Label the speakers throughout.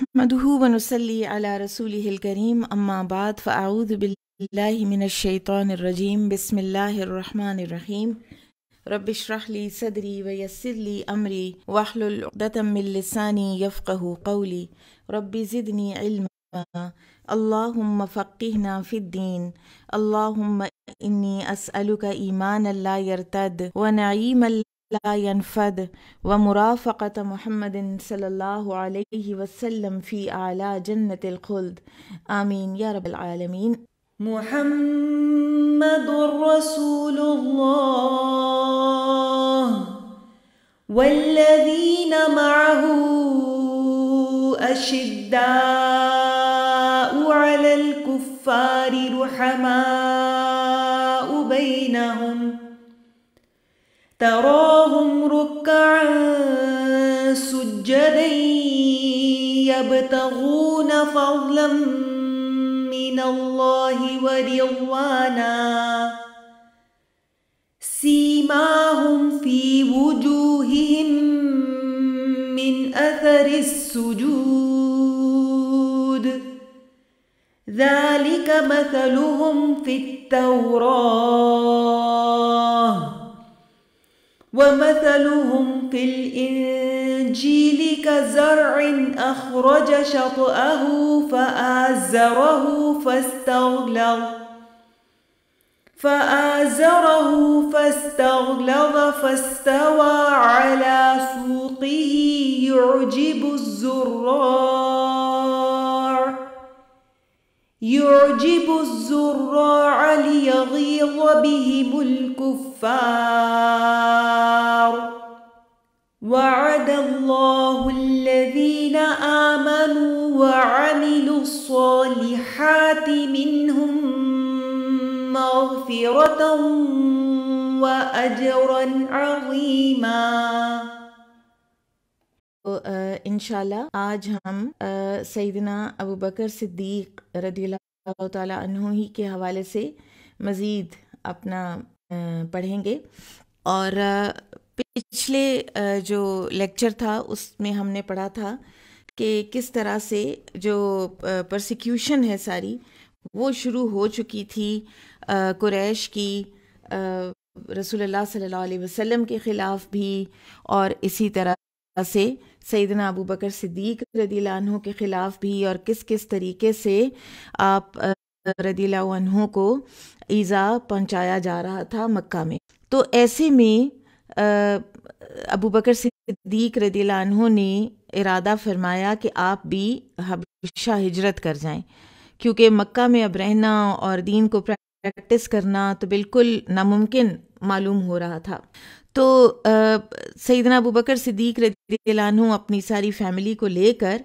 Speaker 1: نحمده ونصلي على رسوله الكريم
Speaker 2: أما بعد فأعوذ بالله من الشيطان الرجيم بسم الله الرحمن الرحيم رب اشرح لي صدري ويسر لي أمري واحلل عقدة من لساني يفقه قولي رب زدني علما اللهم فقهنا في الدين اللهم إني أسألك إيمانا لا يرتد ونعيما لا ينفد ومرافقة محمد صلى الله عليه وسلم في أعلى جنة الخلد
Speaker 1: آمين يا رب العالمين محمد رسول الله والذين معه أشداء على الكفار رحماء بينهم تراهم ركعا سجدا يبتغون فضلا من الله ورضوانا سيماهم في وجوههم من أثر السجود ذلك مثلهم في التوراه ومثلهم في الإنجيل كزرع أخرج شطأه فآزره فاستغلظ فآزره فاستغلظ فاستوى على سوقه يعجب الزرار يعجب الزراع ليغيظ بهم الكفار وعد الله الذين آمنوا وعملوا الصالحات منهم مغفرة وأجرا عظيماً
Speaker 2: तो इन आज हम सईदना अबू बकर सिद्दीक रदील तु ही के हवाले से मज़ीद अपना पढ़ेंगे और पिछले जो लेक्चर था उसमें हमने पढ़ा था कि किस तरह से जो प्रोसिक्यूशन है सारी वो शुरू हो चुकी थी कुरैश की रसूलुल्लाह सल्लल्लाहु अलैहि वसल्लम के ख़िलाफ़ भी और इसी तरह से सैदना अबू बकर सिद्दीक रदीलानों के ख़िलाफ़ भी और किस किस तरीके से आप रदीलानों को ईज़ा पहुँचाया जा रहा था मक्का में तो ऐसे में अबू बकर सिद्दीक रदीलानों ने इरादा फरमाया कि आप भी हबशा हिजरत कर जाएं क्योंकि मक्का में अब रहना और दीन को प्रैक्टिस करना तो बिल्कुल नामुमकिन मालूम हो रहा था तो सईदना अबू बकर सिद्दीक रदीलानू अपनी सारी फैमिली को लेकर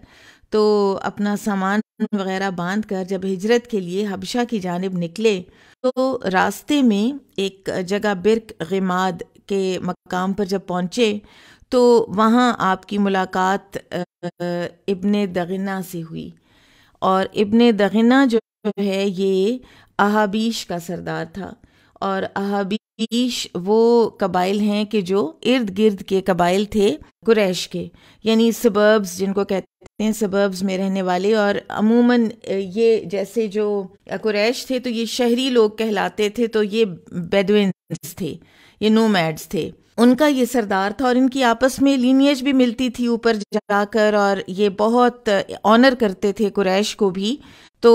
Speaker 2: तो अपना सामान वगैरह बांध कर जब हिजरत के लिए हबशा की जानब निकले तो रास्ते में एक जगह बिरक गमाद के मकाम पर जब पहुँचे तो वहाँ आपकी मुलाकात इबन दगना से हुई और इबन दगना जो है ये अहाबीश का सरदार था और अहाबी ईश वो कबाइल हैं कि जो इर्द गिर्द के कबाइल थे कुरैश के यानी सबर्ब्स जिनको कहते हैं सबर्ब्स में रहने वाले और अमूमन ये जैसे जो कुरैश थे तो ये शहरी लोग कहलाते थे तो ये बेदविन्स थे ये नोमैड्स थे उनका ये सरदार था और इनकी आपस में लीनियज भी मिलती थी ऊपर जाकर और ये बहुत ऑनर करते थे कुरैश को भी तो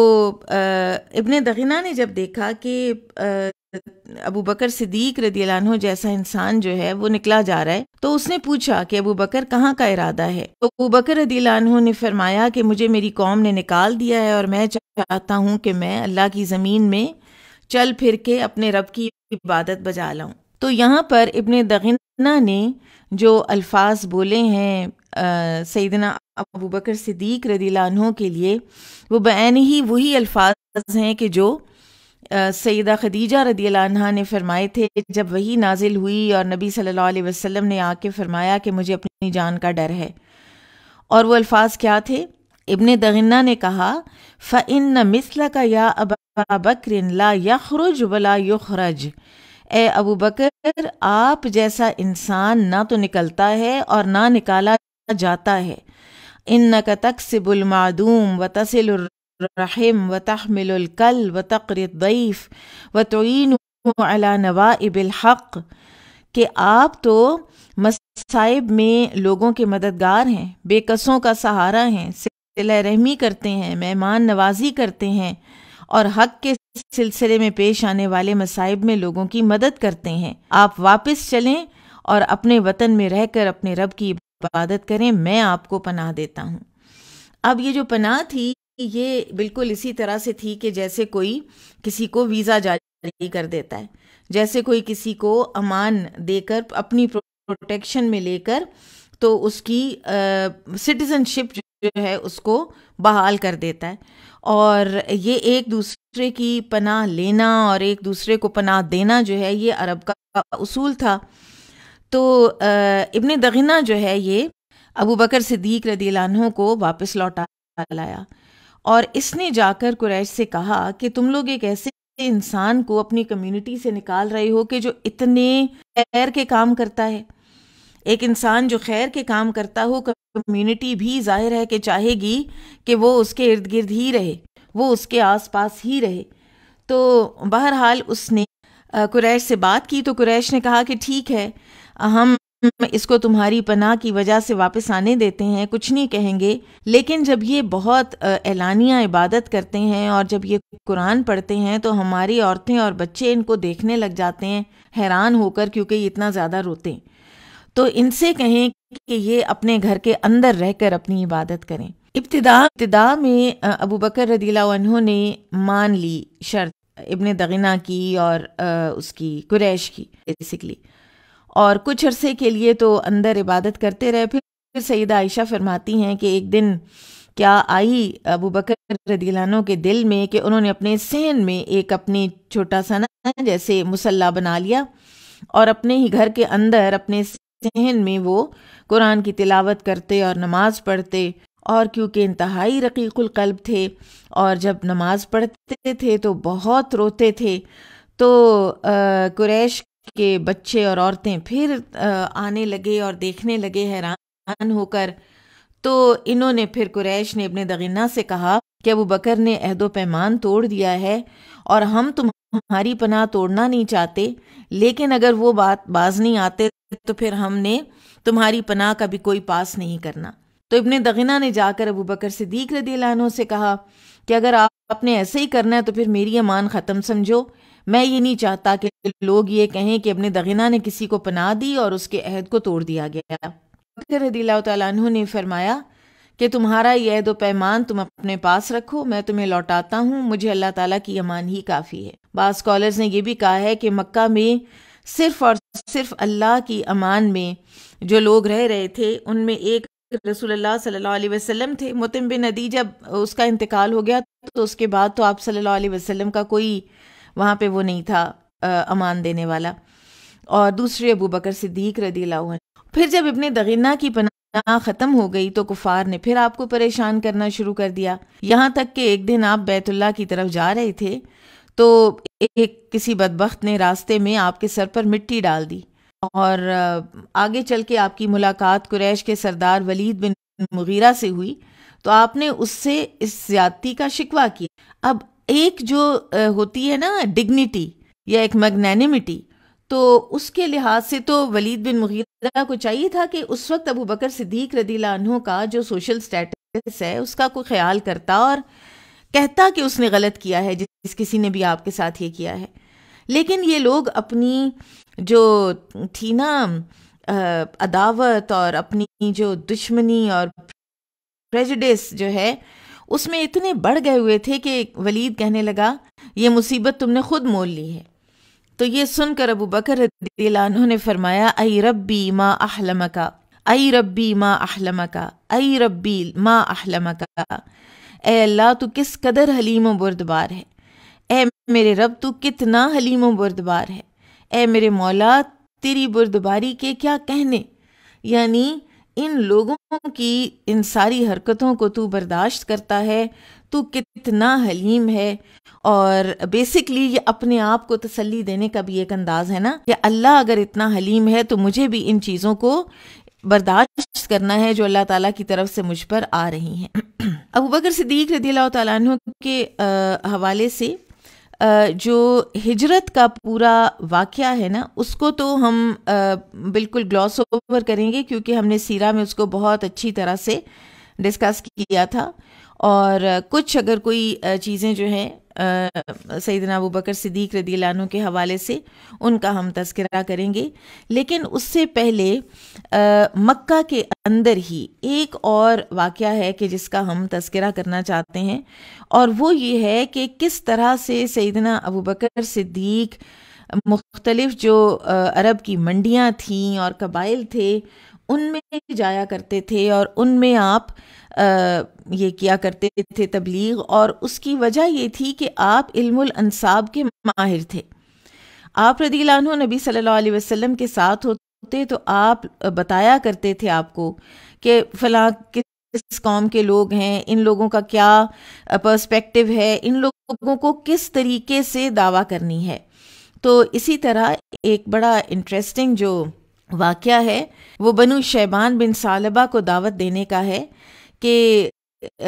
Speaker 2: इबन दगिना ने जब देखा कि अबू बकर सिद्दीक रदीलानों जैसा इंसान जो है वो निकला जा रहा है तो उसने पूछा कि अबू बकर कहाँ का इरादा है तो अबू बकर रदीलानों ने फरमाया कि मुझे मेरी कौम ने निकाल दिया है और मैं चाहता हूँ कि मैं अल्लाह की ज़मीन में चल फिर के अपने रब की इबादत बजा लाऊँ तो यहाँ पर इबन दगिना ने जो अल्फाज बोले हैं सैदना अबू बकर सिद्दीक रदीलानों के लिए वो बैन ही वही अल्फाज हैं कि जो सैदा खदीजा रदी ने फरमाए थे जब वही नाजिल हुई और नबी सल्लल्लाहु अलैहि वसल्लम ने आके फरमाया कि मुझे अपनी जान का डर है और वो अल्फाज क्या थे इबन दगन्ना ने कहा फ़िन न मिसला का या अबा बकर ला यखरुज वला युखरज ए अबू बकर आप जैसा इंसान ना तो निकलता है और ना निकाला जाता है इन न का तकसिबुलमादूम व तसिल रहम व तहमिलकल व तकरदीफ़ व तोन अला नवाइबिलहक़ कि आप तो मसाइब में लोगों के मददगार हैं बेकसों का सहारा हैं सिला करते हैं मेहमान नवाजी करते हैं और हक के सिलसिले में पेश आने वाले मसाइब में लोगों की मदद करते हैं आप वापस चलें और अपने वतन में रहकर अपने रब की इबादत करें मैं आपको पनाह देता हूँ अब ये जो पनाह थी ये बिल्कुल इसी तरह से थी कि जैसे कोई किसी को वीज़ा जारी कर देता है जैसे कोई किसी को अमान देकर अपनी प्रोटेक्शन में लेकर तो उसकी सिटीजनशिप जो है उसको बहाल कर देता है और ये एक दूसरे की पनाह लेना और एक दूसरे को पनाह देना जो है ये अरब का उसूल था तो इब्ने दगिना जो है ये अबू बकर सिद्दीक रदीलानों को वापस लौटा लाया और इसने जाकर कुरैश से कहा कि तुम लोग एक ऐसे इंसान को अपनी कम्युनिटी से निकाल रहे हो कि जो इतने खैर के काम करता है एक इंसान जो खैर के काम करता हो कम्युनिटी भी जाहिर है कि चाहेगी कि वो उसके इर्द गिर्द ही रहे वो उसके आसपास ही रहे तो बहरहाल उसने कुरैश से बात की तो कुरैश ने कहा कि ठीक है हम इसको तुम्हारी पनाह की वजह से वापस आने देते हैं कुछ नहीं कहेंगे लेकिन जब ये बहुत ऐलानिया इबादत करते हैं और जब ये कुरान पढ़ते हैं तो हमारी औरतें और बच्चे इनको देखने लग जाते हैं हैरान होकर क्योंकि इतना ज़्यादा रोते हैं तो इनसे कहें कि ये अपने घर के अंदर रहकर अपनी इबादत करें इब्तदा इब्तदा में अबू बकर रदीला ने मान ली शर्त इबन दगिना की और उसकी कुरैश की बेसिकली और कुछ अरसे के लिए तो अंदर इबादत करते रहे फिर सईद आयशा फरमाती हैं कि एक दिन क्या आई अबू बकर रदीलानों के दिल में कि उन्होंने अपने सहन में एक अपनी छोटा सा ना जैसे मुसल्ला बना लिया और अपने ही घर के अंदर अपने सहन में वो कुरान की तिलावत करते और नमाज पढ़ते और क्योंकि इंतहाई रकीकुल कल्ब थे और जब नमाज पढ़ते थे तो बहुत रोते थे तो कुरैश के बच्चे और औरतें फिर आने लगे और देखने लगे हैरान होकर तो इन्होंने फिर कुरैश ने अपने दगिना से कहा कि अबू बकर ने अहदो पैमान तोड़ दिया है और हम तुम्हारी पनाह तोड़ना नहीं चाहते लेकिन अगर वो बात बाज नहीं आते तो फिर हमने तुम्हारी पनाह का भी कोई पास नहीं करना तो इबन दगिना ने जाकर अबू बकर सिद्दीक रदीलानों से कहा कि अगर आपने ऐसे ही करना है तो फिर मेरी अमान ख़त्म समझो मैं ये नहीं चाहता कि लोग ये कहें कि अपने दगिना ने किसी को पना दी और उसके अहद को तोड़ दिया गया रदील्ला तु ने फरमाया कि तुम्हारा यह दो पैमान तुम अपने पास रखो मैं तुम्हें लौटाता हूँ मुझे अल्लाह ताला की अमान ही काफ़ी है बाद स्कॉलर्स ने यह भी कहा है कि मक्का में सिर्फ और सिर्फ अल्लाह की अमान में जो लोग रह रहे थे उनमें एक रसूलुल्लाह सल्लल्लाहु अलैहि वसल्लम थे मुतम बिन नदी जब उसका इंतकाल हो गया तो उसके बाद तो आप सल्ला वसलम का कोई वहाँ पे वो नहीं था आ, अमान देने वाला और दूसरे अबू बकर सिद्दीक रदी लाऊ फिर जब इबन दगीना की पना ख़त्म हो गई तो कुफार ने फिर आपको परेशान करना शुरू कर दिया यहाँ तक कि एक दिन आप बैतुल्ला की तरफ जा रहे थे तो एक किसी बदबخت ने रास्ते में आपके सर पर मिट्टी डाल दी और आगे चल के आपकी मुलाकात कुरैश के सरदार वलीद बिन मुगीरा से हुई तो आपने उससे इस ज्यादती का शिकवा किया अब एक जो होती है ना डिग्निटी या एक मगनैनिमिटी तो उसके लिहाज से तो वलीद बिन मुगीरा को चाहिए था कि उस वक्त अबू बकर सिद्दीक रदीला अनहों का जो सोशल स्टेटस है उसका कोई ख्याल करता और कहता कि उसने गलत किया है जिस किसी ने भी आपके साथ ये किया है लेकिन ये लोग अपनी जो थी ना अदावत और अपनी जो दुश्मनी और प्रेजडिस जो है उसमें इतने बढ़ गए हुए थे कि वलीद कहने लगा ये मुसीबत तुमने खुद मोल ली है तो ये सुनकर अबू बकर ने फरमाया अई रब्बी माँ अहलम का अई रब्बी माँ अहलम का अई रब्बी माँ अहलम का ए अल्लाह तू किस कदर हलीम बुरदबार है ए मेरे रब तू कितना हलीम बुरदबार है ए मेरे मौला तेरी बुरदबारी के क्या कहने यानी इन लोगों की इन सारी हरकतों को तू बर्दाश्त करता है तू कितना हलीम है और बेसिकली ये अपने आप को तसल्ली देने का भी एक अंदाज है ना कि अल्लाह अगर इतना हलीम है तो मुझे भी इन चीज़ों को बर्दाश्त करना है जो अल्लाह ताला की तरफ से मुझ पर आ रही हैं अबू बकर सिद्दीक रदी अल्लाह के हवाले से जो हिजरत का पूरा वाक़ है ना उसको तो हम बिल्कुल ग्लॉस ओवर करेंगे क्योंकि हमने सीरा में उसको बहुत अच्छी तरह से डिस्कस किया था और कुछ अगर कोई चीज़ें जो हैं सईदना अबू बकर सिद्दीक रदीलानों के हवाले से उनका हम तस्करा करेंगे लेकिन उससे पहले आ, मक्का के अंदर ही एक और वाक़ है कि जिसका हम तस्करा करना चाहते हैं और वो ये है कि किस तरह से सईदना अबू बकर सिद्दीक मुख्तलफ़ जो अरब की मंडियाँ थीं और कबाइल थे उनमें जाया करते थे और उनमें आप आ, ये किया करते थे तबलीग और उसकी वजह ये थी कि आप इल्मुल के माहिर थे आप रदीलानों नबी सल्लल्लाहु अलैहि वसल्लम के साथ होते तो आप बताया करते थे आपको कि फलां किस कौम के लोग हैं इन लोगों का क्या पर्सपेक्टिव है इन लोगों को किस तरीके से दावा करनी है तो इसी तरह एक बड़ा इंटरेस्टिंग जो वाक़ है वो बनु शैबान बिन सालबा को दावत देने का है कि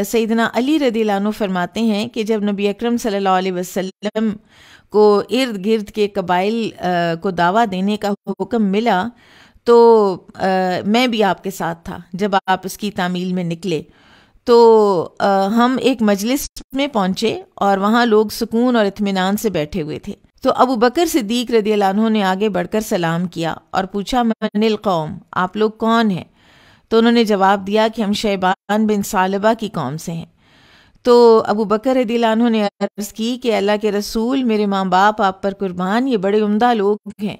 Speaker 2: सईदना अली रदी फरमाते हैं कि जब नबी अकरम सल्लल्लाहु अलैहि वसल्लम को इर्द गिर्द के कबाइल को दावा देने का हुक्म मिला तो आ, मैं भी आपके साथ था जब आप उसकी तामील में निकले तो आ, हम एक मजलिस में पहुँचे और वहाँ लोग सुकून और इतमान से बैठे हुए थे तो अबू बकर सिद्दीक रदी ने आगे बढ़कर सलाम किया और पूछा मनिल कौम आप लोग कौन हैं तो उन्होंने जवाब दिया कि हम शैबान बिन सालबा की कौम से हैं तो अबू बकर रदी ने अर्ज़ की कि अल्लाह के रसूल मेरे माँ बाप आप पर कुर्बान ये बड़े उम्दा लोग हैं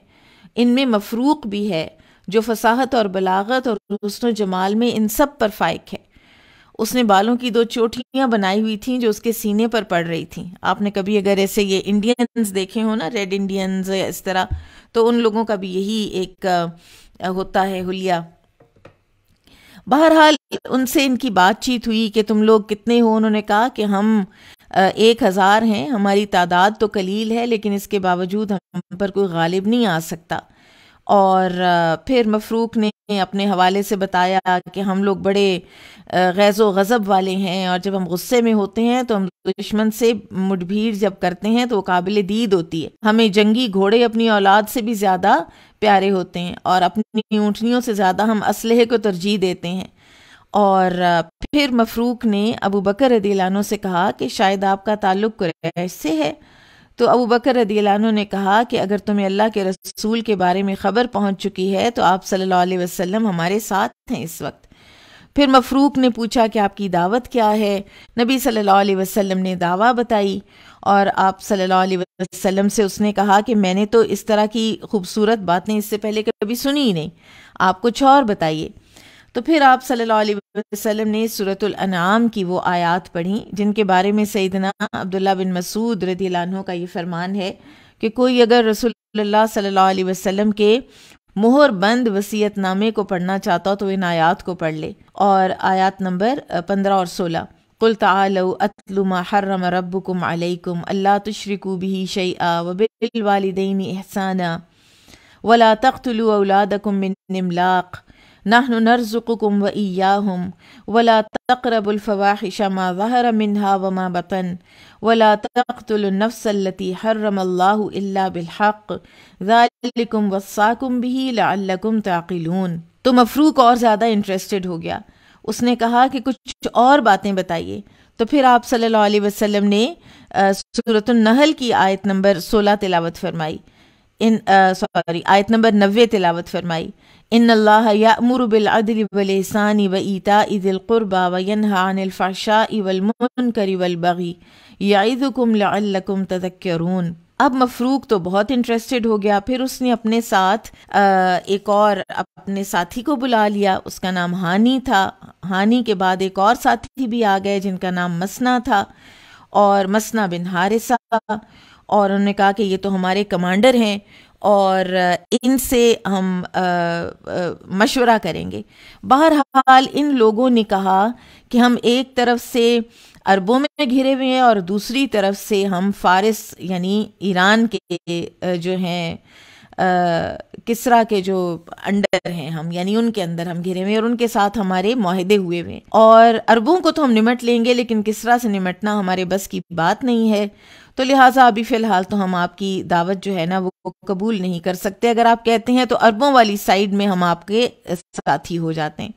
Speaker 2: इनमें मफरूक भी है जो फसाहत और बलागत और हसन जमाल में इन सब पर फ़ायक है उसने बालों की दो चोटियां बनाई हुई थी जो उसके सीने पर पड़ रही थी आपने कभी अगर ऐसे ये इंडियंस देखे हो ना रेड इंडियंस इस तरह तो उन लोगों का भी यही एक होता है हुलिया बहरहाल उनसे इनकी बातचीत हुई कि तुम लोग कितने हो उन्होंने कहा कि हम एक हज़ार हैं हमारी तादाद तो कलील है लेकिन इसके बावजूद हम पर कोई गालिब नहीं आ सकता और फिर मफरूक ने अपने हवाले से बताया कि हम लोग बड़े गैज़ो गज़ब वाले हैं और जब हम गुस्से में होते हैं तो हम दुश्मन से मुठभीड़ जब करते हैं तो वो काबिल दीद होती है हमें जंगी घोड़े अपनी औलाद से भी ज़्यादा प्यारे होते हैं और अपनी ऊँटनियों से ज़्यादा हम इसलहे को तरजीह देते हैं और फिर मफरूक ने अबू बकर से कहा कि शायद आपका ताल्लुक कुरैश से है तो अबू बकर रदीलानों ने कहा कि अगर तुम्हें अल्लाह के रसूल के बारे में ख़बर पहुंच चुकी है तो आप सल्लल्लाहु अलैहि वसल्लम हमारे साथ हैं इस वक्त फिर मफरूक ने पूछा कि आपकी दावत क्या है नबी सल्लल्लाहु अलैहि वसल्लम ने दावा बताई और आप सल्लल्लाहु अलैहि वसल्लम से उसने कहा कि मैंने तो इस तरह की खूबसूरत बातें इससे पहले कभी सुनी ही नहीं आप कुछ और बताइए तो फिर आप सल्लल्लाहु अलैहि वसल्लम ने सूरतुल अनाम की वो आयात पढ़ी जिनके बारे में सईदना अब्दुल्ला बिन मसूद रदी का ये फरमान है कि कोई अगर रसूलुल्लाह सल्लल्लाहु अलैहि वसल्लम के मोहर बंद नामे को पढ़ना चाहता हो तो इन आयात को पढ़ ले और आयात नंबर पंद्रह और सोलह कुल तलमा हर्रम रबुकुम अलैकुम अल्लाह तुशरिकू भी शैआ वबिल वालदेन एहसाना वला तख्तलु औलादकुम मिन नहन नरजुकुम व ईयाहम वला तकरबुलफ़वाहिश मा ज़हर मिनहा वमा बतन वला तख्तुलनफ़सलती हर्रमल्ला बिलहक़ ज़ालिकुम वसाकुम भी लकुम ताक़िलून तो मफरूक और ज़्यादा इंटरेस्टेड हो गया उसने कहा कि कुछ और बातें बताइए तो फिर आप सल्लल्लाहु अलैहि वसल्लम ने सूरत की आयत नंबर सोलह तिलावत फरमाई इन सॉरी आयत नंबर नबे तिलावत फरमाई इन अल्लाह यामुर बिलअदल वलसानी व ईता इदिल क़ुरबा व यनहा अनिल फ़हशा इवल मुनकरि वल बग़ी याइदुकुम लअल्लकुम तज़क्करून अब मफरूक तो बहुत इंटरेस्टेड हो गया फिर उसने अपने साथ आ, एक और अपने साथी को बुला लिया उसका नाम हानी था हानी के बाद एक और साथी भी आ गए जिनका नाम मसना था और मसना बिन हारिसा और उन्होंने कहा कि ये तो हमारे कमांडर हैं और इनसे हम मशवरा करेंगे बहरहाल इन लोगों ने कहा कि हम एक तरफ से अरबों में घिरे हुए हैं और दूसरी तरफ से हम फारस यानी ईरान के जो हैं किसरा के जो अंडर हैं हम यानी उनके अंदर हम घिरे हुए और उनके साथ हमारे माहदे हुए हुए और अरबों को तो हम निमट लेंगे लेकिन किसरा से निमटना हमारे बस की बात नहीं है तो लिहाजा अभी फ़िलहाल तो हम आपकी दावत जो है ना वो कबूल नहीं कर सकते अगर आप कहते हैं तो अरबों वाली साइड में हम आपके साथी हो जाते हैं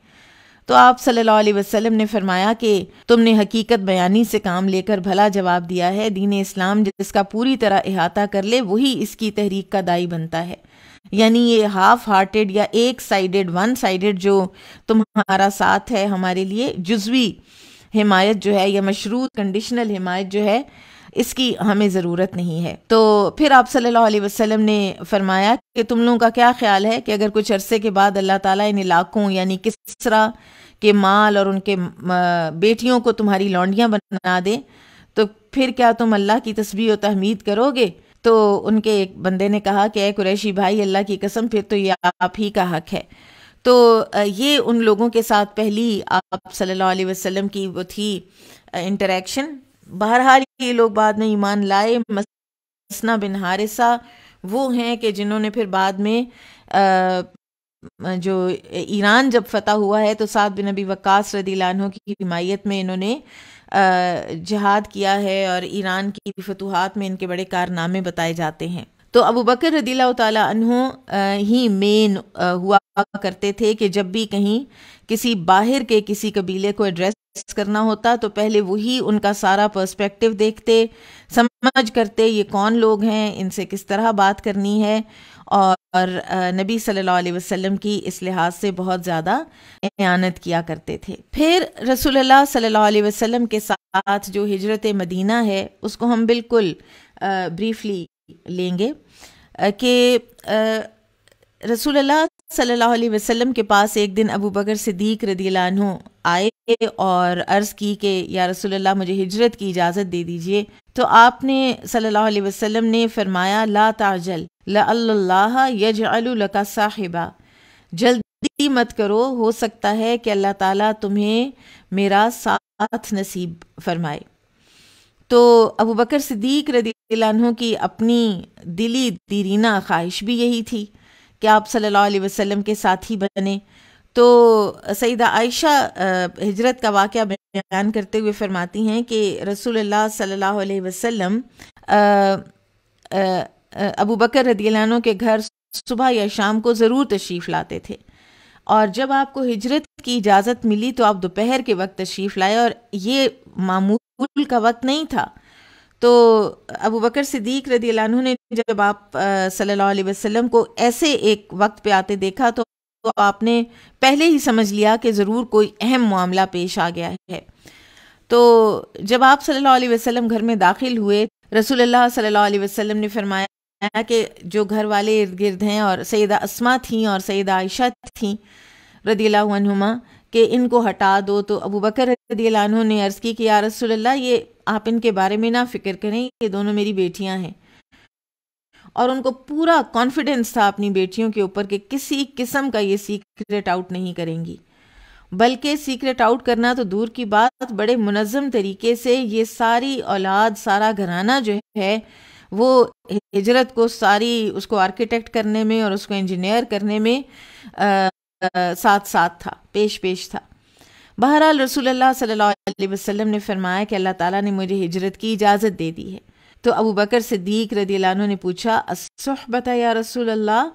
Speaker 2: तो आप सल्लल्लाहु अलैहि वसल्लम ने फरमाया कि तुमने हकीकत बयानी से काम लेकर भला जवाब दिया है दीन इस्लाम जिसका पूरी तरह अहाता कर ले वही इसकी तहरीक का दाई बनता है यानी ये हाफ हार्टेड या एक साइडेड वन साइडेड जो तुम्हारा साथ है हमारे लिए जुजवी हिमायत जो है या मशरूत कंडीशनल हिमायत जो है इसकी हमें ज़रूरत नहीं है तो फिर आप सल्लल्लाहु अलैहि वसल्लम ने फरमाया कि तुम लोगों का क्या ख्याल है कि अगर कुछ अरसे के बाद अल्लाह ताला इन इलाकों यानी किसरा के माल और उनके बेटियों को तुम्हारी लौंडियाँ बना दें तो फिर क्या तुम अल्लाह की तस्वीर और तहमीद करोगे तो उनके एक बंदे ने कहा कि ए कुरैशी भाई अल्लाह की कसम फिर तो ये आप ही का हक है तो ये उन लोगों के साथ पहली आप सल्लल्लाहु अलैहि वसल्लम की वो थी इंटरेक्शन बहरहाल ये लोग बाद में ईमान लाए मसना बिन हारिसा वो हैं कि जिन्होंने फिर बाद में आ, जो ईरान जब फतह हुआ है तो सात बिन नबी वक्स रदी लानों की हिमायत में इन्होंने जहाद किया है और ईरान की फतूहत में इनके बड़े कारनामे बताए जाते हैं तो अबू बकर रदीला तु ही मेन हुआ करते थे कि जब भी कहीं किसी बाहर के किसी कबीले को एड्रेस करना होता तो पहले वही उनका सारा पर्सपेक्टिव देखते समझ करते ये कौन लोग हैं इनसे किस तरह बात करनी है और नबी सल्लल्लाहु अलैहि वसल्लम की इस लिहाज से बहुत ज़्यादा एनत किया करते थे फिर रसूलुल्लाह सल्लल्लाहु अलैहि वसल्लम के साथ जो हिजरत मदीना है उसको हम बिल्कुल ब्रीफली लेंगे कि रसूल सल्लल्लाहु अलैहि वसल्लम के पास एक दिन अबू बकर सिद्दीक रदीलानों आए और अर्ज़ की कि या रसूलुल्लाह मुझे हिजरत की इजाज़त दे दीजिए तो आपने सल्लल्लाहु अलैहि वसल्लम ने फरमाया ला ताजल लाह यज अलका साहिबा जल्दी मत करो हो सकता है कि अल्लाह ताला तुम्हें मेरा साथ नसीब फरमाए तो अबू बकर सिद्दीक रदीलानों की अपनी दिली दीरीना ख्वाहिश भी यही थी कि आप सल्लल्लाहु अलैहि वसल्लम के ही बने तो सईदा आयशा हिजरत का वाक़ बयान करते हुए फरमाती हैं कि रसूलुल्लाह सल्लल्लाहु अलैहि वसल्लम अबू बकर रदीलानों के घर सुबह या शाम को ज़रूर तशरीफ़ लाते थे और जब आपको हिजरत की इजाज़त मिली तो आप दोपहर के वक्त तशरीफ़ लाए और ये मामूल का वक्त नहीं था तो अबू बकर सिद्दीक रदी अल्लाह ने जब आप सल्लल्लाहु अलैहि वसल्लम को ऐसे एक वक्त पे आते देखा तो, तो आपने पहले ही समझ लिया कि ज़रूर कोई अहम मामला पेश आ गया है तो जब आप सल्लल्लाहु अलैहि वसल्लम घर में दाखिल हुए अल्लाह सल्लल्लाहु अलैहि वसल्लम ने फरमाया कि जो घर वाले इर्द गिर्द हैं और सैदा असमा थीं और सैदा आयशा थीं रदी अल्लाहुमा कि इनको हटा दो तो अबू बकर रदीलानों ने अर्ज़ की कि या रसोल्ला ये आप इनके बारे में ना फ़िक्र करें ये दोनों मेरी बेटियां हैं और उनको पूरा कॉन्फिडेंस था अपनी बेटियों के ऊपर कि किसी किस्म का ये सीक्रेट आउट नहीं करेंगी बल्कि सीक्रेट आउट करना तो दूर की बात बड़े मुनज़म तरीके से ये सारी औलाद सारा घराना जो है वो हिजरत को सारी उसको आर्किटेक्ट करने में और उसको इंजीनियर करने में साथ साथ था पेश पेश था बहरहाल रसूल सल्ला वसल्लम ने फरमाया कि अल्लाह ताला ने मुझे हिजरत की इजाज़त दे दी है तो अबू बकर सिद्दीक रदी ने पूछा बता या रसूल अल्लाह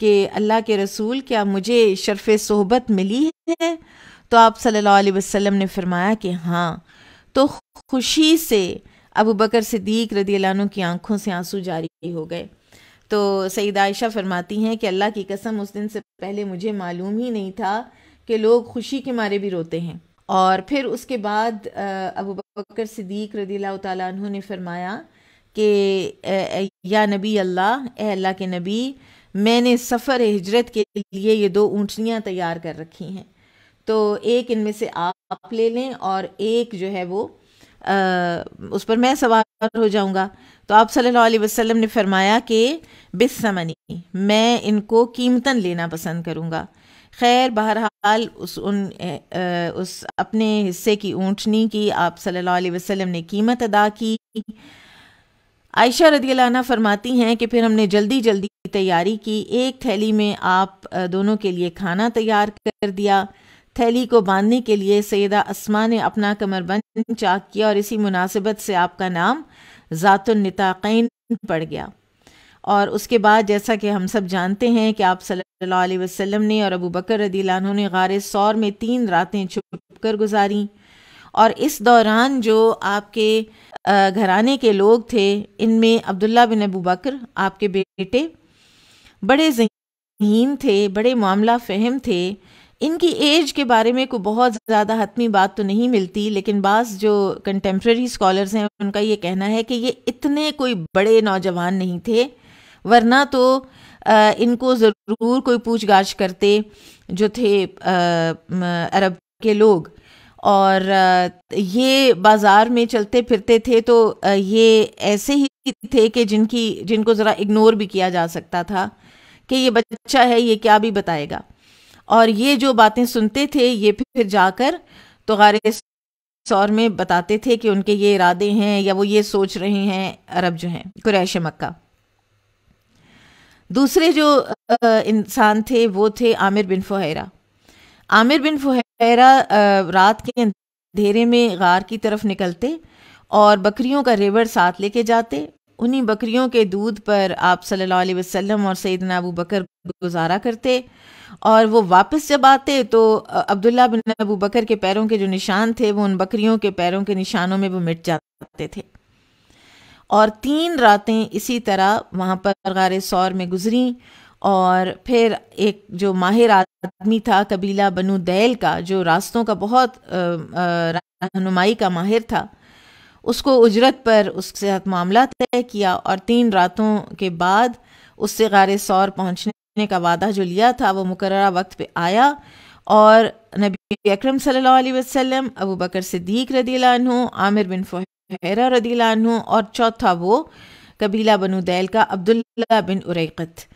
Speaker 2: के अल्लाह के रसूल क्या मुझे शरफ़ सोहबत मिली है तो आप सल्लल्लाहु अलैहि वसल्लम ने फरमाया कि हाँ तो खुशी से अबू बकर सिद्दीक रदी की आंखों से आंसू जारी हो गए तो सईद आयशा फरमाती हैं कि अल्लाह की कसम उस दिन से पहले मुझे मालूम ही नहीं था कि लोग खुशी के मारे भी रोते हैं और फिर उसके बाद अबू बकर सिद्दीक रदील तु ने फरमाया कि या नबी अल्लाह अल्लाह के नबी मैंने सफ़र हजरत के लिए ये दो ऊँटनियाँ तैयार कर रखी हैं तो एक इनमें से आप ले लें और एक जो है वो आ, उस पर मैं सवार हो जाऊँगा तो आप सल्लल्लाहु अलैहि वसल्लम ने फरमाया कि बिसमनी मैं इनको कीमतन लेना पसंद करूँगा खैर बहरहाल उस उन आ, उस अपने हिस्से की ऊँटनी की आप सल्लल्लाहु अलैहि वसल्लम ने कीमत अदा की आयशा रदीलाना फरमाती हैं कि फिर हमने जल्दी जल्दी तैयारी की एक थैली में आप दोनों के लिए खाना तैयार कर दिया थैली को बांधने के लिए सैदा असमा ने अपना कमरबंद चाक किया और इसी मुनासिबत से आपका नाम ज़ातुलनताक़ैन पड़ गया और उसके बाद जैसा कि हम सब जानते हैं कि आप सल्लल्लाहु अलैहि वसल्लम ने और अबू बकर रदी ने गार सौर में तीन रातें छुप कर गुजारी और इस दौरान जो आपके घराने के लोग थे इनमें अब्दुल्ला बिन अबू बकर आपके बेटे बड़े जहीन थे बड़े मामला फहम थे इनकी एज के बारे में कोई बहुत ज़्यादा हतमी बात तो नहीं मिलती लेकिन बास जो कंटेम्प्रेरी स्कॉलर्स हैं उनका ये कहना है कि ये इतने कोई बड़े नौजवान नहीं थे वरना तो आ, इनको ज़रूर कोई पूछ गाछ करते जो थे आ, अरब के लोग और ये बाज़ार में चलते फिरते थे तो ये ऐसे ही थे कि जिनकी जिनको ज़रा इग्नोर भी किया जा सकता था कि ये बच्चा है ये क्या भी बताएगा और ये जो बातें सुनते थे ये फिर जाकर तो गारे सौर में बताते थे कि उनके ये इरादे हैं या वो ये सोच रहे हैं अरब जो हैं कुरैश मक्का दूसरे जो इंसान थे वो थे आमिर बिन फुहरा आमिर बिन फुहरा रात के अंधेरे में गार की तरफ निकलते और बकरियों का रेवर साथ लेके जाते उन्हीं बकरियों के दूध पर आप सल्लल्लाहु अलैहि वसल्लम और सैदना अबू बकर गुजारा करते और वो वापस जब आते तो अब्दुल्ला बिन अबू बकर के पैरों के जो निशान थे वो उन बकरियों के पैरों के निशानों में वो मिट जाते थे और तीन रातें इसी तरह वहाँ पर गार सौर में गुजरी और फिर एक जो माहिर आदमी था कबीला बनु दैल का जो रास्तों का बहुत रहनुमाई का माहिर था उसको उजरत पर उसके साथ मामला तय किया और तीन रातों के बाद उससे गार सौर पहुँचने देने का वादा जो लिया था वो मुकर्रा वक्त पे आया और नबी अकरम सल्लल्लाहु अलैहि वसल्लम अबू बकर सिद्दीक रदी आमिर बिन फहरा रदी और चौथा वो कबीला बनु दैल का अब्दुल्ला बिन उरैकत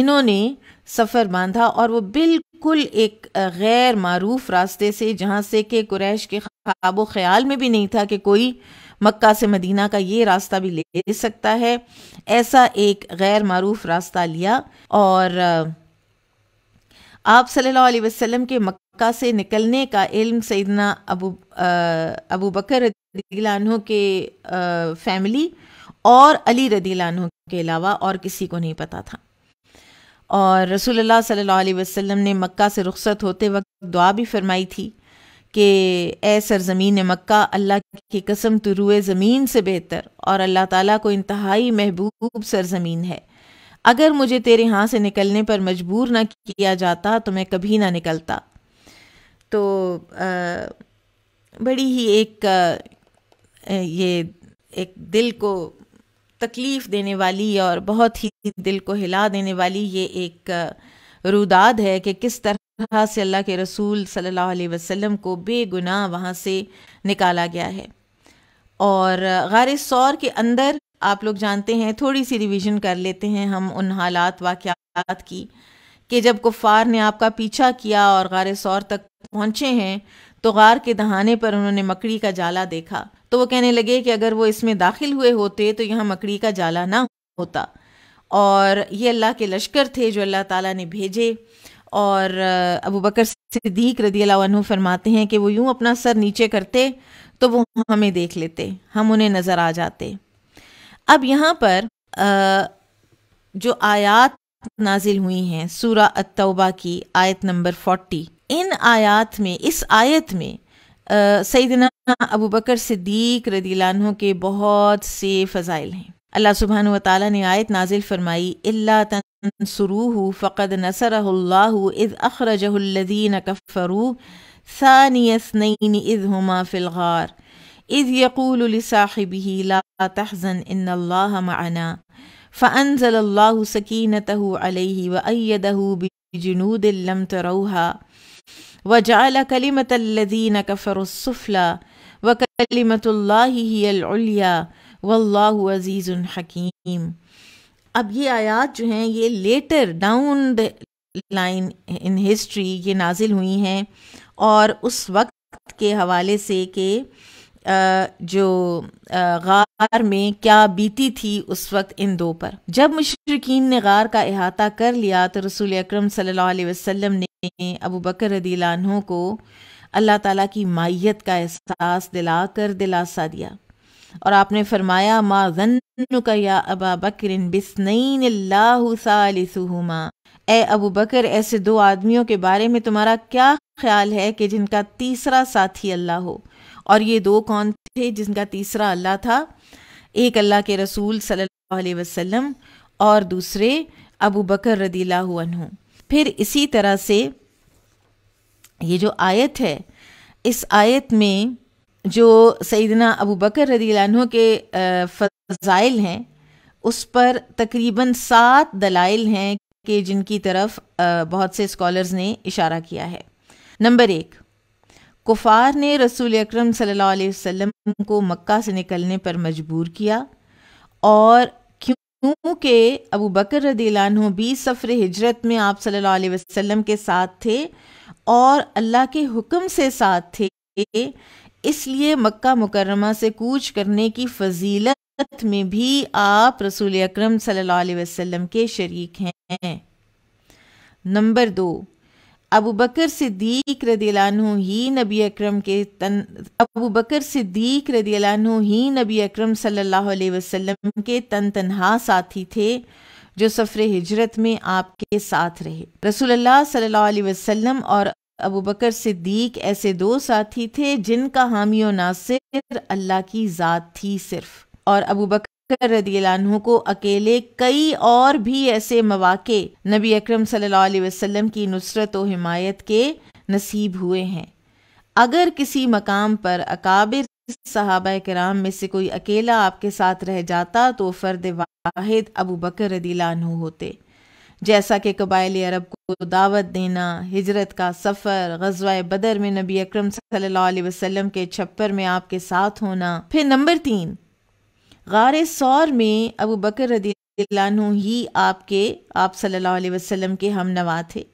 Speaker 2: इन्होंने सफ़र बांधा और वो बिल्कुल एक गैर मरूफ रास्ते से जहाँ से कि कुरैश के ख्वाब ख्याल में भी नहीं था कि कोई मक्का से मदीना का ये रास्ता भी ले सकता है ऐसा एक गैर मरूफ रास्ता लिया और आप सल्लल्लाहु अलैहि वसल्लम के मक्का से निकलने का इल्म सैदना अबू अबू बकर रदीलानों के आ, फैमिली और अली रदीलानों के अलावा और किसी को नहीं पता था और रसूलुल्लाह सल्लल्लाहु अलैहि वसल्लम ने मक्का से रुखसत होते वक्त दुआ भी फरमाई थी कि ए सरजमीन मक्का अल्लाह की कसम तो रुए ज़मीन से बेहतर और अल्लाह ताला को इंतहाई महबूब सरजमीन है अगर मुझे तेरे यहाँ से निकलने पर मजबूर ना किया जाता तो मैं कभी ना निकलता तो आ, बड़ी ही एक आ, ये एक दिल को तकलीफ़ देने वाली और बहुत ही दिल को हिला देने वाली ये एक रुदाद है कि किस तरह से अल्लाह के रसूल सल्लल्लाहु अलैहि वसल्लम को बेगुनाह वहाँ से निकाला गया है और गार सौर के अंदर आप लोग जानते हैं थोड़ी सी रिवीजन कर लेते हैं हम उन हालात वाक़ात की कि जब कुफ़ार ने आपका पीछा किया और गार सौर तक पहुँचे हैं तो गार के दहाने पर उन्होंने मकड़ी का जाला देखा तो वो कहने लगे कि अगर वो इसमें दाखिल हुए होते तो यहाँ मकड़ी का जाला ना होता और ये अल्लाह के लश्कर थे जो अल्लाह ताला ने भेजे और अबू बकर सिद्दीक रदी अनु फरमाते हैं कि वो यूं अपना सर नीचे करते तो वो हमें देख लेते हम उन्हें नज़र आ जाते अब यहाँ पर आ, जो आयात नाजिल हुई हैं सूरा अतौबा की आयत नंबर फोर्टी इन आयात में इस आयत में सईदना अबू बकर सिद्दीक रदीलानों के बहुत से फ़ज़ाइल हैं अल्लाह सुबहान तला ने आयत नाजिल फरमाई अल्ला تنصروه فقد نصره الله إذ أخرجه الذين كفروه ثاني اثنين إذ هما في الغار إذ يقول لصاحبه لا تحزن إن الله معنا فأنزل الله سكينته عليه وأيده بجنود لم تروها وجعل كلمة الذين كفروا السفلى وكلمة الله هي العليا والله عزيز حكيم अब ये आयात जो हैं ये later down the line in history ये नाजिल हुई हैं और उस वक्त के हवाले से कि जो गार में क्या बीती थी उस वक्त इन दो पर जब मुशरकिन ने गार का अहाता कर लिया तो रसूल अक्रम सल्लल्लाहु अलैहि वसल्लम ने अबू बकर रदीलानों को अल्लाह ताला की माइत का एहसास दिला कर दिलासा दिया और आपने फरमाया माँ अबा बकर बिसनैन ए अबू बकर ऐसे दो आदमियों के बारे में तुम्हारा क्या ख्याल है कि जिनका तीसरा साथी अल्लाह हो और ये दो कौन थे जिनका तीसरा अल्लाह था एक अल्लाह के रसूल सल्लल्लाहु अलैहि वसल्लम और दूसरे अबू बकर रदीला फिर इसी तरह से ये जो आयत है इस आयत में जो सईदना अबू बकर रदीलानों के फाइल हैं उस पर तकरीबन सात दलाइल हैं कि जिनकी तरफ बहुत से स्कॉलर्स ने इशारा किया है नंबर एक कुफार ने रसूल अक्रम सल्लल्लाहु अलैहि वसल्लम को मक्का से निकलने पर मजबूर किया और क्योंकि अबू बकर रदीलानों भी सफ़र हिजरत में आप सल्लल्लाहु अलैहि वसल्लम के साथ थे और अल्लाह के हुक्म से साथ थे इसलिए मक्का मुकरमा से कूच करने की फजीलत में भी आप रसूल अक्रम वसल्लम के शरीक हैं नंबर दो अबू बकर सिद्दीक रदीलानू ही नबी अकरम के तन अबू बकर सिद्दीक रदीलानू ही नबी अकरम सल्लल्लाहु अलैहि वसल्लम के तन तनहा साथी थे जो सफ़र हिजरत में आपके साथ रहे रसूलुल्लाह सल्लल्लाहु अलैहि वसल्लम और अबू बकर सिद्दीक ऐसे दो साथी थे जिनका हामी और नासिर अल्लाह की ज़ात थी सिर्फ और अबू बकर रदीलानहु को अकेले कई और भी ऐसे मवाक़े नबी अकरम सल्लल्लाहु अलैहि वसल्लम की नुसरत और हिमायत के नसीब हुए हैं अगर किसी मकाम पर अकाबिर सहाबा कराम में से कोई अकेला आपके साथ रह जाता तो फ़र्द वाहिद अबू बकर रदीलानहु होते जैसा कि कबायली अरब को दावत देना हिजरत का सफ़र गजवा बदर में नबी अक्रम वसल्लम के छप्पर में आपके साथ होना फिर नंबर तीन गार सौर में अबू बकर रदी ही आपके आप सल्लल्लाहु अलैहि वसल्लम के हम नवा थे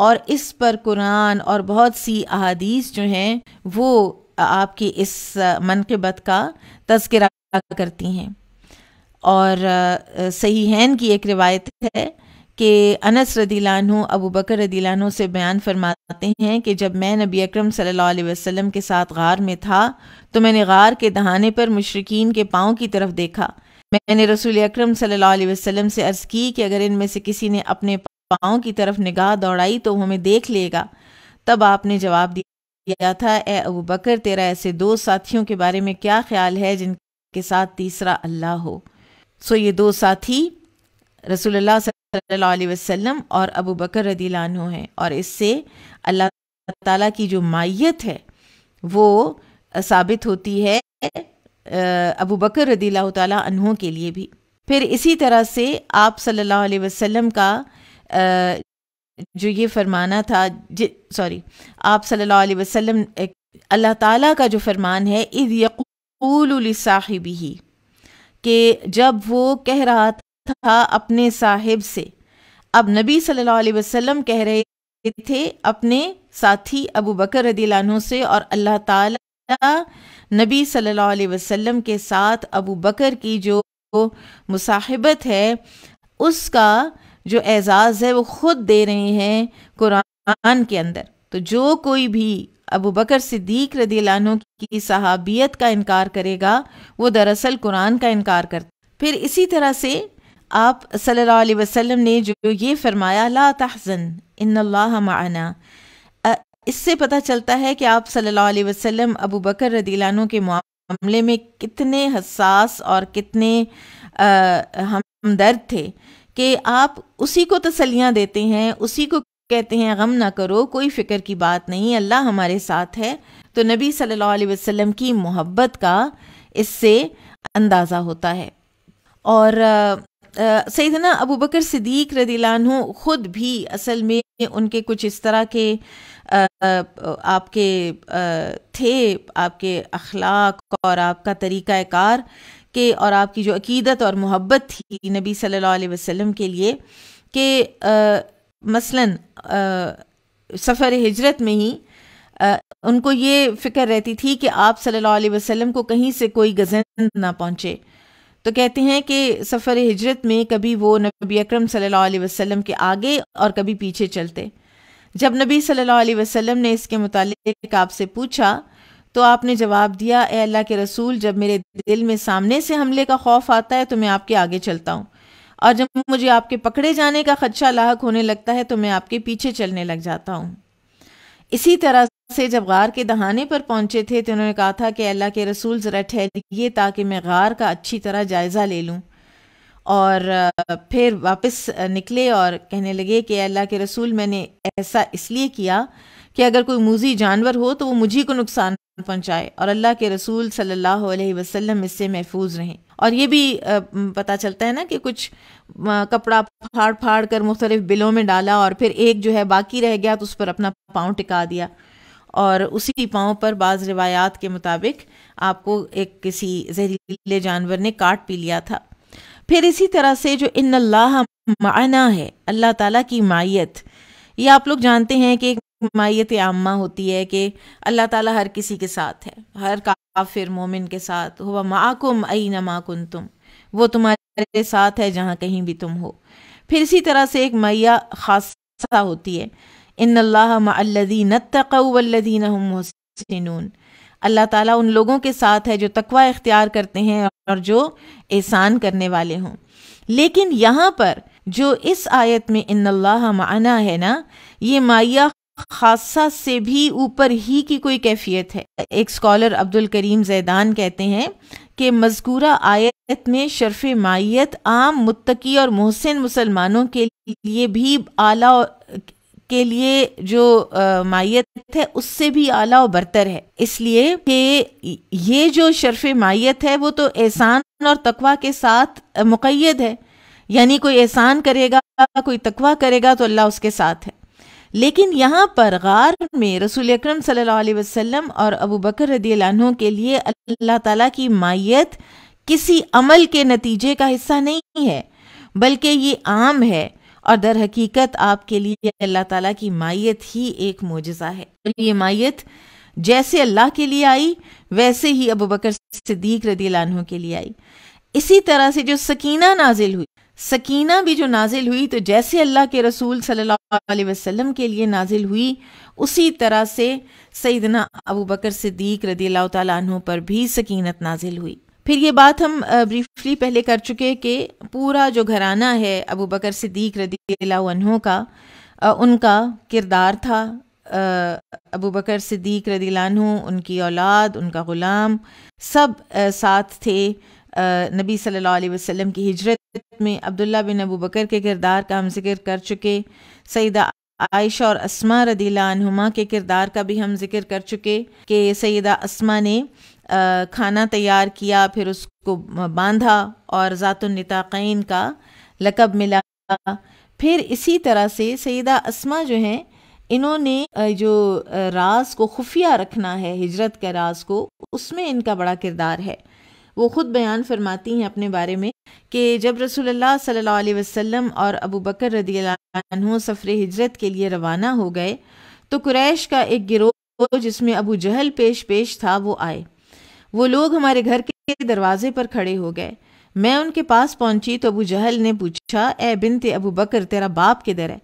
Speaker 2: और इस पर कुरान और बहुत सी अहादीस जो हैं वो आपकी इस मनकबत का तस्करा करती हैं और सही हैन की एक रिवायत है कि अनस रदीलानों अबू बकर रदीलानों से बयान फरमाते हैं कि जब मैं नबी अकरम सल्लल्लाहु अलैहि वसल्लम के साथ गार में था तो मैंने गार के दहाने पर मशरकिन के पाँव की तरफ देखा मैंने रसूल अकरम सल्लल्लाहु अलैहि वसल्लम से अर्ज़ की कि अगर इनमें से किसी ने अपने पाँव की तरफ निगाह दौड़ाई तो हमें देख लेगा तब आपने जवाब दिया था ए अबू बकर तेरा ऐसे दो साथियों के बारे में क्या ख्याल है जिनके साथ तीसरा अल्लाह हो सो ये दो साथी रसूलुल्लाह सल्लल्लाहु अलैहि वसल्लम और अबू बकर रदी हैं और इससे अल्लाह ताला की जो माइत है वो साबित होती है अबू बकर रदी तहों के लिए भी फिर इसी तरह से आप सल्लल्लाहु अलैहि वसल्लम का जो ये फरमाना था सॉरी आप सल्लल्लाहु अलैहि वसल्लम अल्लाह ताला का जो फरमान है इद यकूल साहिब ही कि जब वो कह रहा था अपने साहिब से अब नबी सल्लल्लाहु अलैहि वसल्लम कह रहे थे अपने साथी अबू बकर रदीलानों से और अल्लाह ताला नबी सल्लल्लाहु अलैहि वसल्लम के साथ अबू बकर की जो मुसाहिबत है उसका जो एज़ाज़ है वो ख़ुद दे रहे हैं कुरान के अंदर तो जो कोई भी अबू बकर सिद्दीक रदीलानों की सहाबियत का इनकार करेगा वो दरअसल कुरान का इनकार करता फिर इसी तरह से आप सल्लल्लाहु अलैहि वसल्लम ने जो ये फरमाया ला तहज़न इन माना इससे पता चलता है कि आप सल्लल्लाहु अलैहि वसल्लम अबू बकर रदीलानों के मामले में कितने हसास और कितने हमदर्द थे कि आप उसी को तसलियाँ देते हैं उसी को कहते हैं गम ना करो कोई फ़िक्र की बात नहीं अल्लाह हमारे साथ है तो नबी सल्लल्लाहु अलैहि वसल्लम की मोहब्बत का इससे अंदाज़ा होता है और सैदना अबू बकर सिद्दीक रदीलान ख़ुद भी असल में उनके कुछ इस तरह के आपके थे आपके अखलाक और आपका तरीक़ाकार के और आपकी जो अकीदत और मोहब्बत थी नबी सल्लल्लाहु अलैहि वसल्लम के लिए कि मसलन सफ़र हिजरत में ही आ, उनको ये फ़िक्र रहती थी कि आप सल्लल्लाहु अलैहि वसल्लम को कहीं से कोई गज़न ना पहुँचे तो कहते हैं कि सफ़र हिजरत में कभी वो नबी अकरम सल्लल्लाहु अलैहि वसल्लम के आगे और कभी पीछे चलते जब नबी सल्लल्लाहु अलैहि वसल्लम ने इसके मुतालिक आपसे पूछा तो आपने जवाब दिया ए अल्लाह के रसूल जब मेरे दिल में सामने से हमले का खौफ आता है तो मैं आपके आगे चलता हूँ और जब मुझे आपके पकड़े जाने का खदशा लाक होने लगता है तो मैं आपके पीछे चलने लग जाता हूँ इसी तरह से जब गार के दहाने पर पहुंचे थे तो उन्होंने कहा था कि अल्लाह के रसूल ज़रा ठहरिए ताकि मैं गार का अच्छी तरह जायज़ा ले लूँ और फिर वापस निकले और कहने लगे कि अल्लाह के रसूल मैंने ऐसा इसलिए किया कि अगर कोई मूजी जानवर हो तो वो मुझे को नुकसान पहुंचाए और अल्लाह के रसूल सल्लल्लाहु अलैहि वसल्लम इससे महफूज रहें और ये भी पता चलता है ना कि कुछ कपड़ा फाड़ फाड़ कर मुख्तलिफ बिलों में डाला और फिर एक जो है बाकी रह गया तो उस पर अपना पाँव टिका दिया और उसी पाँव पर बाज़ रिवायात के मुताबिक आपको एक किसी जहरीले जानवर ने काट पी लिया था फिर इसी तरह से जो इन अल्लाह माना है अल्लाह ताला की माइत ये आप लोग जानते हैं कि एक आमा होती है कि अल्लाह ताला हर किसी के साथ है हर काफिर मोमिन के साथ हुआ माकुम अई माकुन तुम वो तुम्हारे साथ है जहाँ कहीं भी तुम हो फिर इसी तरह से एक मैया खासा होती है इन तकौल्लिन हसन अल्लाह ताला उन लोगों के साथ है जो तकवा इख्तियार करते हैं और जो एहसान करने वाले हों लेकिन यहाँ पर जो इस आयत में इन माना है ना ये माया खासा से भी ऊपर ही की कोई कैफियत है एक स्कॉलर अब्दुल करीम जैदान कहते हैं कि मजकूरा आयत में शर्फ माइत आम मुत्तकी और मोहसिन मुसलमानों के लिए भी आला के लिए जो माइत है उससे भी आला और बरतर है इसलिए कि ये जो शर्फ माइत है वो तो एहसान और तकवा के साथ मुकैद है यानी कोई एहसान करेगा कोई तकवा करेगा तो अल्लाह उसके साथ है लेकिन यहाँ पर गार में रसूल अक्रम वसल्लम और अबू बकर के लिए अल्लाह ताला की माइत किसी अमल के नतीजे का हिस्सा नहीं है बल्कि ये आम है और दर हकीकत आपके लिए अल्लाह ताला की माइत ही एक मोजा है ये माइत जैसे अल्लाह के लिए आई वैसे ही अबू बकर सिद्दीक रदी के लिए आई इसी तरह से जो सकीना नाजिल हुई सकीना भी जो नाजिल हुई तो जैसे अल्लाह के रसूल सल्लल्लाहु अलैहि वसल्लम के लिए नाजिल हुई उसी तरह से सईदना अबू बकर सिद्दीक रदी अल्लाह तहों पर भी सकीनत नाजिल हुई फिर ये बात हम ब्रीफली पहले कर चुके कि पूरा जो घराना है अबू बकर सिद्दीक रदील्हों का उनका किरदार था अबू बकर सिद्दीक रदील्हों उनकी औलाद उनका ग़ुलाम सब साथ थे नबी सल्लल्लाहु अलैहि वसल्लम की हिजरत में अब्दुल्ला बिन अबू बकर के किरदार का हम जिक्र कर चुके सईदा आयशा और अस्मा रदीलामा के किरदार का भी हम जिक्र कर चुके कि सैदा अस्मा ने खाना तैयार किया फिर उसको बांधा और ज़ातुलनताक़ैन का लकब मिला फिर इसी तरह से सईदा असमा जो हैं इन्होंने जो राज को खुफिया रखना है हिजरत के राज को उसमें इनका बड़ा किरदार है वो ख़ुद बयान फरमाती हैं अपने बारे में कि जब रसोल्ला सल्ला वसम और अबू बकर रदी सफ़र हिजरत के लिए रवाना हो गए तो कुरैश का एक गिरोह जिसमें अबू जहल पेश पेश था वो आए वो लोग हमारे घर के दरवाजे पर खड़े हो गए मैं उनके पास पहुंची तो अबू जहल ने पूछा ए बिनते अबू बकर तेरा बाप किधर है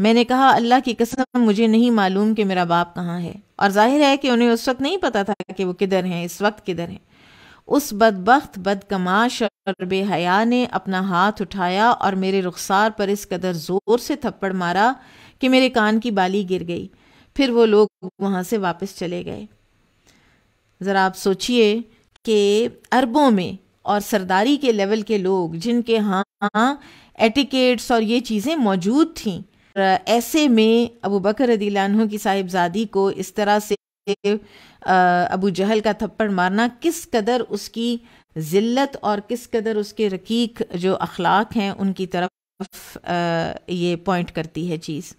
Speaker 2: मैंने कहा अल्लाह की कसम मुझे नहीं मालूम कि मेरा बाप कहाँ है और जाहिर है कि उन्हें उस वक्त नहीं पता था कि वो किधर हैं इस वक्त किधर हैं उस बदबخت बदकमाश और बेहया ने अपना हाथ उठाया और मेरे रुखसार पर इस कदर ज़ोर से थप्पड़ मारा कि मेरे कान की बाली गिर गई फिर वो लोग वहाँ से वापस चले गए ज़रा आप सोचिए कि अरबों में और सरदारी के लेवल के लोग जिनके यहाँ एटिकेट्स और ये चीज़ें मौजूद थीं ऐसे में अबू बकर रदीलानों की साहिबजादी को इस तरह से अबू जहल का थप्पड़ मारना किस कदर उसकी ज़िल्लत और किस कदर उसके रकीक जो अखलाक हैं उनकी तरफ ये पॉइंट करती है चीज़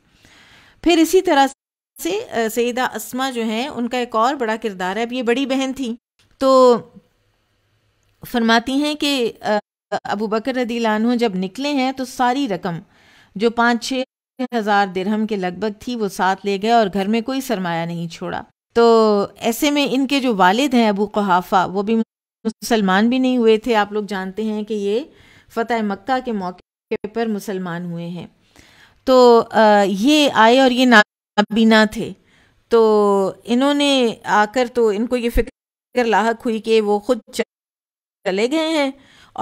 Speaker 2: फिर इसी तरह से सईदा असमा जो हैं उनका एक और बड़ा किरदार है अब ये बड़ी बहन थी तो फरमाती हैं कि अबू बकर रदी लानो जब निकले हैं तो सारी रकम जो पाँच छः हज़ार दिरहम के लगभग थी वो साथ ले गए और घर में कोई सरमाया नहीं छोड़ा तो ऐसे में इनके जो वालिद हैं अबू कहाफ़ा वो भी मुसलमान भी नहीं हुए थे आप लोग जानते हैं कि ये फतेह मक्का के मौके पर मुसलमान हुए हैं तो ये आए और ये ना अभी ना थे तो इन्होंने आकर तो इनको ये फिक्र लाक हुई कि वो खुद चले गए हैं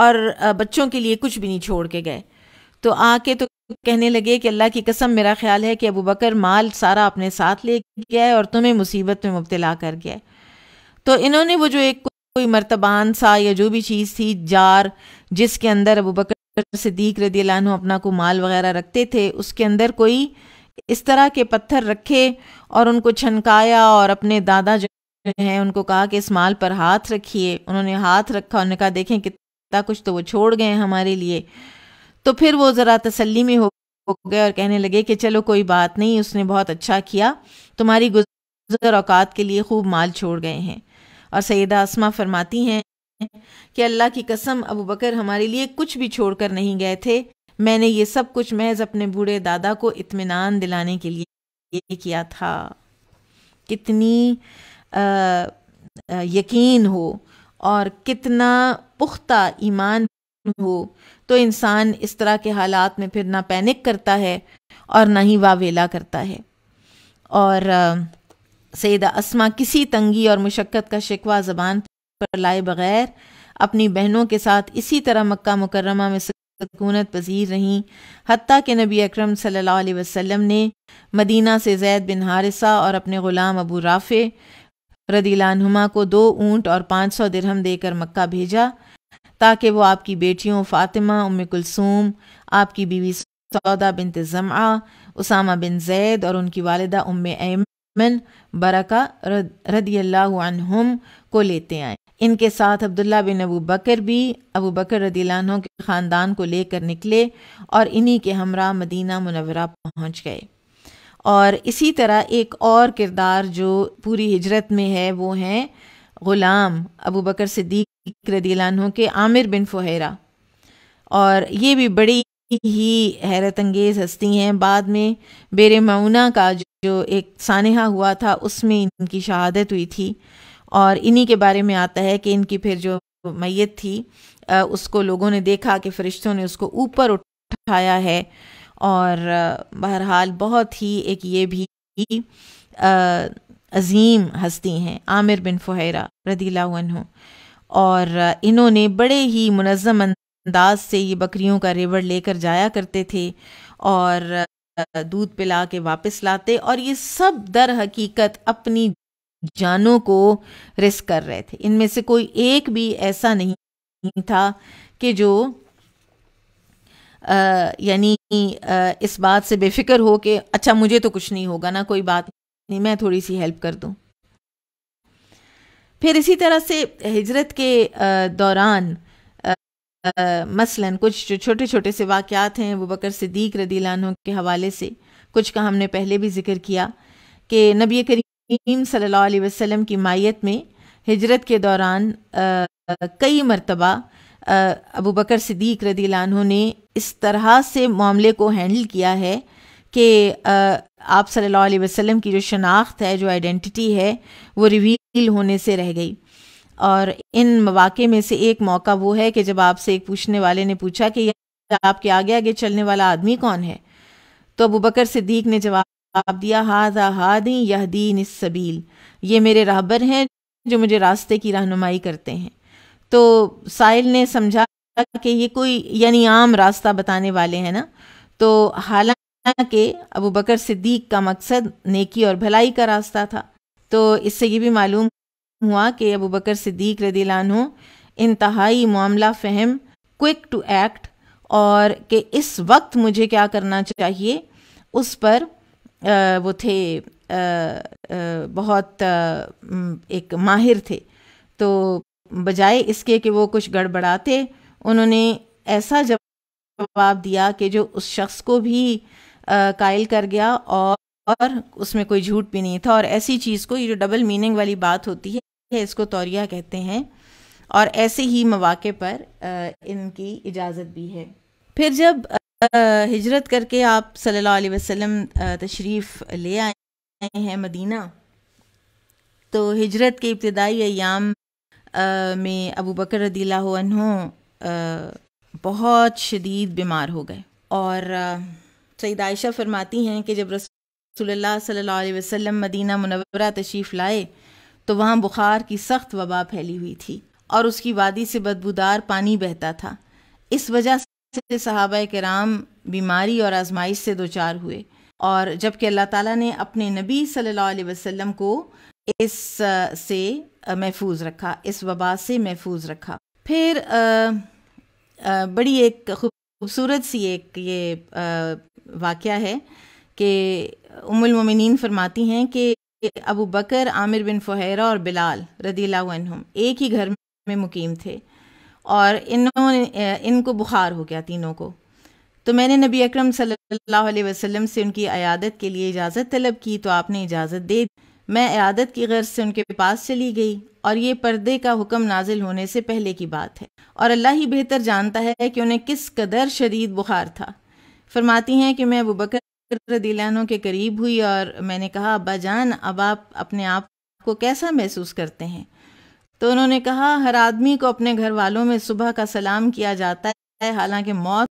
Speaker 2: और बच्चों के लिए कुछ भी नहीं छोड़ के गए तो आके तो कहने लगे कि अल्लाह की कसम मेरा ख्याल है कि अबू बकर माल सारा अपने साथ ले गया है और तुम्हें मुसीबत में मुबतला कर गया तो इन्होंने वो जो एक कोई मर्तबान सा या जो भी चीज़ थी जार जिसके अंदर अबू बकर सिद्दीक रदी अपना को माल वगैरह रखते थे उसके अंदर कोई इस तरह के पत्थर रखे और उनको छनकाया और अपने दादा जो हैं उनको कहा कि इस माल पर हाथ रखिए उन्होंने हाथ रखा उन्होंने कहा देखें कितना कुछ तो वो छोड़ गए हमारे लिए तो फिर वो ज़रा तसली में हो गए और कहने लगे कि चलो कोई बात नहीं उसने बहुत अच्छा किया तुम्हारी गुजर औकात के लिए खूब माल छोड़ गए हैं और सैदा आसमा फरमाती हैं कि अल्लाह की कसम अबू बकर हमारे लिए कुछ भी छोड़कर नहीं गए थे मैंने ये सब कुछ महज अपने बूढ़े दादा को इत्मीनान दिलाने के लिए किया था कितनी आ, आ, यकीन हो और कितना पुख्ता ईमान हो तो इंसान इस तरह के हालात में फिर ना पैनिक करता है और ना ही वावेला करता है और सैदा असमा किसी तंगी और मशक्क़त का शिकवा ज़बान पर लाए बगैर अपनी बहनों के साथ इसी तरह मक्का मुकरमा में सकूनत पजीर रहीं हती के नबी अक्रम सल्लल्लाहु ने मदीना से जैद बिन हारिसा और अपने ग़ुलाम अबू राफ़े रदीलानुमा को दो ऊँट और पाँच सौ दरहम देकर मक्का भेजा ताकि वह आपकी बेटियों फ़ातिमा उम कुलसूम आपकी बीवी सौदा बिन तज़मा उसामा बिन जैद और उनकी वालदा उम एमन बरका रदी अल्लाम को लेते आएँ इनके साथ अब्दुल्ला बिन अबू बकर भी अबू बकर रदीलानों के ख़ानदान को लेकर निकले और इन्हीं के हमरा मदीना मुनवरा पहुँच गए और इसी तरह एक और किरदार जो पूरी हिजरत में है वो हैं ग़ुलाम अबू बकर सिद्दीक रदीलानों के आमिर बिन फ़ुहरा और ये भी बड़ी ही हैरत अंगेज़ हस्ती हैं बाद में बेर मऊना का जो एक सानहा हुआ था उसमें इनकी शहादत हुई थी और इन्हीं के बारे में आता है कि इनकी फिर जो मैत थी उसको लोगों ने देखा कि फरिश्तों ने उसको ऊपर उठाया है और बहरहाल बहुत ही एक ये भी अजीम हस्ती हैं आमिर बिन फ़ुहरा रदीला और इन्होंने बड़े ही मुनज़म अंदाज से ये बकरियों का रेवड़ लेकर जाया करते थे और दूध पिला के वापस लाते और ये सब दर हकीकत अपनी जानों को रिस्क कर रहे थे इनमें से कोई एक भी ऐसा नहीं था कि जो यानी इस बात से बेफिक्र हो कि अच्छा मुझे तो कुछ नहीं होगा ना कोई बात नहीं मैं थोड़ी सी हेल्प कर दूं फिर इसी तरह से हिजरत के दौरान मसलन कुछ जो छोटे छोटे से वाक़ात हैं वो बकर सिद्दीक रदीलानों के हवाले से कुछ का हमने पहले भी जिक्र किया कि नबी करी करीम सल्लल्लाहु अलैहि वसल्लम की माइत में हिजरत के दौरान कई मरतबा अबू बकर सिद्दीक रदी ने इस तरह से मामले को हैंडल किया है कि आप सल्लल्लाहु अलैहि वसल्लम की जो शनाख्त है जो आइडेंटिटी है वो रिवील होने से रह गई और इन मौाक़े में से एक मौका वो है कि जब आपसे एक पूछने वाले ने पूछा कि आपके आगे आगे चलने वाला आदमी कौन है तो अबू बकर सिद्दीक ने जवाब आबदिया हाजा हादी इस सबील ये मेरे राहबर हैं जो मुझे रास्ते की रहनुमाई करते हैं तो साहिल ने समझा कि ये कोई यानी आम रास्ता बताने वाले हैं ना तो हालांकि अबू बकर सिद्दीक का मकसद नेकी और भलाई का रास्ता था तो इससे ये भी मालूम हुआ कि अबू बकर सिद्दीक रदीलानों इंतहाई मामला फहम क्विक टू एक्ट और कि इस वक्त मुझे क्या करना चाहिए उस पर वो थे बहुत एक माहिर थे तो बजाय इसके कि वो कुछ गड़बड़ाते उन्होंने ऐसा जवाब दिया कि जो उस शख्स को भी कायल कर गया और और उसमें कोई झूठ भी नहीं था और ऐसी चीज़ को ये जो डबल मीनिंग वाली बात होती है इसको तौरिया कहते हैं और ऐसे ही मौाक़े पर इनकी इजाज़त भी है फिर जब हिजरत करके आप सल्लल्लाहु अलैहि वसल्लम तशरीफ़ ले आए हैं मदीना तो हिजरत के इब्तदाई अयाम में अबू बकर रदीला बहुत शदीद बीमार हो गए और सईद आयशा फरमाती हैं कि जब रसोल्ला सल्ला वसम मदीना मुनवरा तशरीफ़ लाए तो वहाँ बुखार की सख्त वबा फैली हुई थी और उसकी वादी से बदबूदार पानी बहता था इस वजह से सहाबा कराम बीमारी और आजमाइश से दो चार हुए और जबकि अल्लाह ताला ने अपने नबी सल्लल्लाहु अलैहि वसल्लम को इस से महफूज रखा इस वबा से महफूज रखा फिर आ, आ, बड़ी एक खूबसूरत सी एक ये वाक़ है कि उमुलमिन फरमाती हैं कि अबू बकर आमिर बिन फ़ुहरा और बिलाल रदीला एक ही घर में मुकीम थे और इन्होंने इनको बुखार हो गया तीनों को तो मैंने नबी अकरम सल्लल्लाहु अलैहि वसल्लम से उनकी अयादत के लिए इजाज़त तलब की तो आपने इजाज़त दे दी मैं अयादत की गर्ज से उनके पास चली गई और ये पर्दे का हुक्म नाजिल होने से पहले की बात है और अल्लाह ही बेहतर जानता है कि उन्हें किस कदर शदीद बुखार था फरमाती हैं कि मैं अबू बकर के करीब हुई और मैंने कहा अब्बा जान अब आप अपने आप को कैसा महसूस करते हैं तो उन्होंने कहा हर आदमी को अपने घर वालों में सुबह का सलाम किया जाता है हालांकि मौत